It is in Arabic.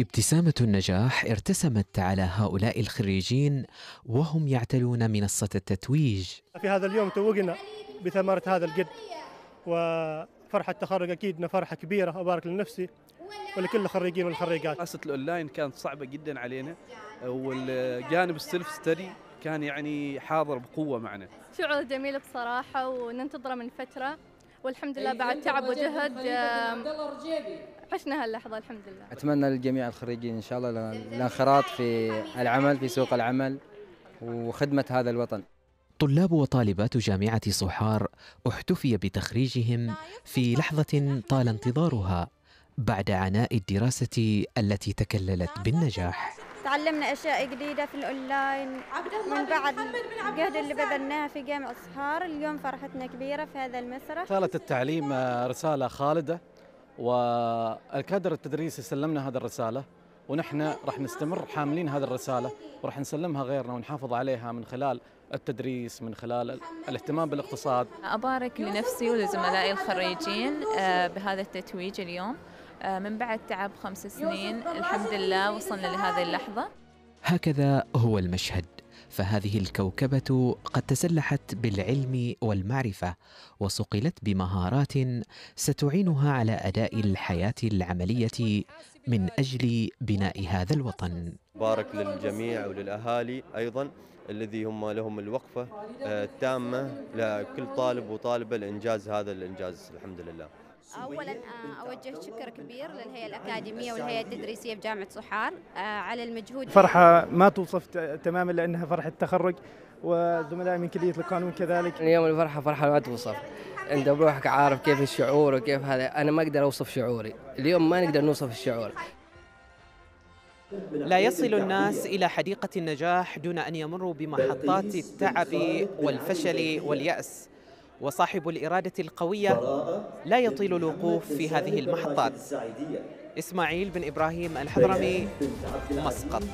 ابتسامة النجاح ارتسمت على هؤلاء الخريجين وهم يعتلون منصة التتويج في هذا اليوم توقنا بثمرة هذا الجد وفرحة التخرج أكيد فرحة كبيرة أبارك لنفسي ولكل الخريجين والخريجات دراسة الأونلاين كانت صعبة جدا علينا والجانب السيلف ستدي كان يعني حاضر بقوة معنا شعور جميل بصراحة وننتظره من فترة والحمد لله بعد تعب وجهد عشنا هاللحظة الحمد لله أتمنى للجميع الخريجين إن شاء الله الانخراط في العمل في سوق العمل وخدمة هذا الوطن طلاب وطالبات جامعة صحار احتفي بتخريجهم في لحظة طال انتظارها بعد عناء الدراسة التي تكللت بالنجاح تعلمنا اشياء جديده في الاونلاين من بعد الجهد اللي بذلناه في جامع صهار اليوم فرحتنا كبيره في هذا المسرح رساله التعليم آه، رساله خالده والكادر التدريسي سلمنا هذه الرساله ونحن راح نستمر حاملين هذه الرساله وراح نسلمها غيرنا ونحافظ عليها من خلال التدريس من خلال الاهتمام بالاقتصاد أبارك لنفسي ولزملائي الخريجين آه، بهذا التتويج اليوم آه، من بعد تعب خمس سنين الحمد لله وصلنا لهذه اللحظة هكذا هو المشهد فهذه الكوكبة قد تسلحت بالعلم والمعرفة وصقلت بمهارات ستعينها على أداء الحياة العملية من أجل بناء هذا الوطن بارك للجميع وللأهالي أيضا الذي هم لهم الوقفة آه، التامة لكل طالب وطالبة لإنجاز هذا الإنجاز الحمد لله اولا آه، اوجه شكر كبير للهيئه الاكاديميه والهيئه التدريسيه بجامعه صحار آه، على المجهود فرحه ما توصف تماما لانها فرحه تخرج وزملائي من كليه القانون كذلك اليوم الفرحه فرحه ما توصف انت بروحك عارف كيف الشعور وكيف هذا انا ما اقدر اوصف شعوري اليوم ما نقدر نوصف الشعور لا يصل الناس إلى حديقة النجاح دون أن يمروا بمحطات التعب والفشل واليأس وصاحب الإرادة القوية لا يطيل الوقوف في هذه المحطات إسماعيل بن إبراهيم الحضرمي مسقط